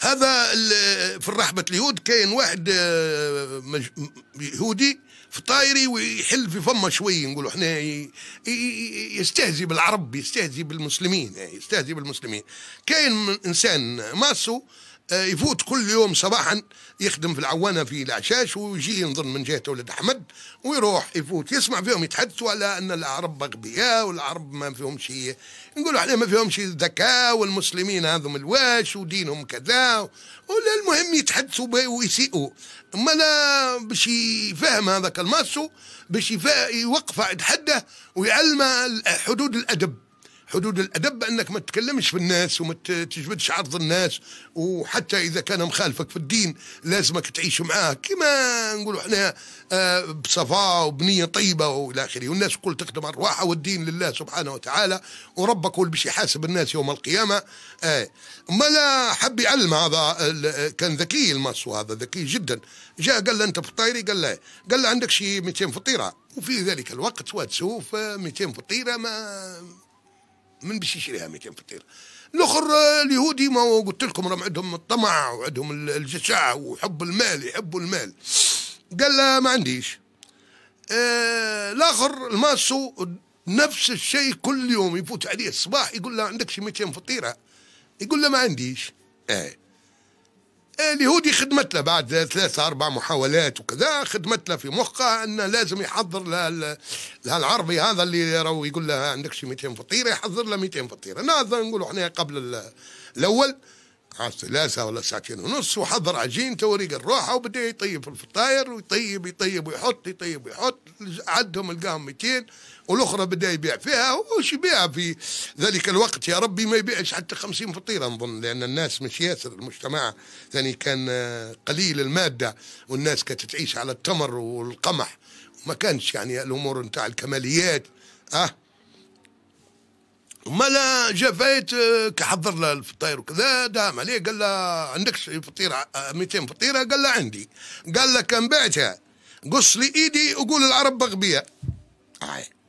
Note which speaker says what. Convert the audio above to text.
Speaker 1: هذا في الرحبة اليهود كاين واحد آه، يهودي في طايري ويحل في فمه شوي نقولوا احنا يستهزي بالعرب يستهزي بالمسلمين يعني يستهزي بالمسلمين كاين انسان ماسو آه، يفوت كل يوم صباحا يخدم في العوانة في العشاش ويجي نظن من جهة ولد أحمد ويروح يفوت يسمع فيهم يتحدثوا على أن العرب أغبياء والعرب ما فيهم شيء نقولوا عليه ما فيهمش ذكاء والمسلمين هذم الواش ودينهم كذا ولا المهم يتحدثوا ويسيئوا اما لا باش يفهم هذاك الماسو باش يوقف حده ويعلم حدود الادب حدود الادب انك ما تتكلمش في الناس وما تجبدش عرض الناس وحتى اذا كان مخالفك في الدين لازمك تعيش معاه كما نقولوا احنا آه، بصفاء وبنيه طيبه والى اخره والناس الكل تخدم ارواحها والدين لله سبحانه وتعالى وربك هو اللي باش يحاسب الناس يوم القيامه اي آه، ما لا حب يعلم هذا كان ذكي الماسو هذا ذكي جدا جاء قال له انت فطيري قال له قال له عندك شي 200 فطيره وفي ذلك الوقت واتسوف 200 فطيره ما من باش يشريها 200 فطيره الاخر اليهودي ما قلت لكم راهم عندهم الطمع وعندهم الجشع وحب المال يحبوا المال قال ما عنديش آه الاخر الماسو نفس الشيء كل يوم يفوت عليه الصباح يقول له عندك شي 200 فطيره يقول له ما عنديش آه. اليهودي يعني خدمت له بعد ثلاثة أربع محاولات وكذا خدمت له في مخه أن لازم يحضر العربي هذا اللي راهو يقول له عندك شي 200 فطيرة يحضر له 200 فطيرة نهضر نقولوا احنا قبل الأول عرفت لاسة ولا ساعتين ونص وحضر عجين توريق الروحة وبدأ يطيب في الفطاير ويطيب يطيب ويحط يطيب ويحط عدهم لقاهم 200 والأخرى بدأ يبيع فيها وش يبيع في ذلك الوقت يا ربي ما يبيعش حتى 50 فطيرة نظن لأن الناس مش ياسر المجتمع ثاني كان قليل المادة والناس كانت تعيش على التمر والقمح ما كانش يعني الأمور نتاع الكماليات أه لا جا فايت آه، كحضر له الفطير وكذا دام عليه قال له عندكش فطيره آه، 200 فطيره قال له عندي قال له كان بعتها قص لي ايدي وقول العرب بغبيه آه.